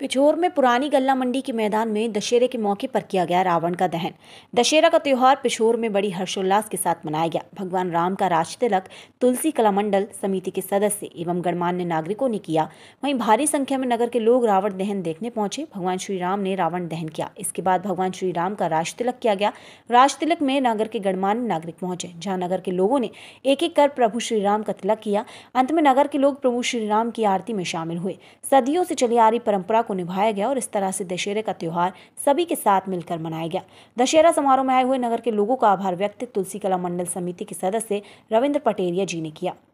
पिछोर में पुरानी गल्ला मंडी के मैदान में दशहरे के मौके पर किया गया रावण का दहन दशहरा का त्यौहार पिछोर में बड़ी हर्षोल्लास के साथ मनाया गया भगवान राम का राज तिलक तुलसी कला मंडल समिति के सदस्य एवं गणमान्य नागरिकों ने किया वहीं भारी संख्या में नगर के लोग रावण दहन देखने पहुंचे भगवान श्री राम ने रावण दहन किया इसके बाद भगवान श्री राम का राज तिलक किया गया राज तिलक में नगर के गणमान्य नागरिक पहुंचे जहाँ नगर के लोगों ने एक एक कर प्रभु श्री राम का तिलक किया अंत में नगर के लोग प्रभु श्री राम की आरती में शामिल हुए सदियों से चली आ रही परंपरा को निभाया गया और इस तरह से दशहरे का त्यौहार सभी के साथ मिलकर मनाया गया दशहरा समारोह में आए हुए नगर के लोगों का आभार व्यक्त तुलसी कला मंडल समिति के सदस्य रविंद्र पटेरिया जी ने किया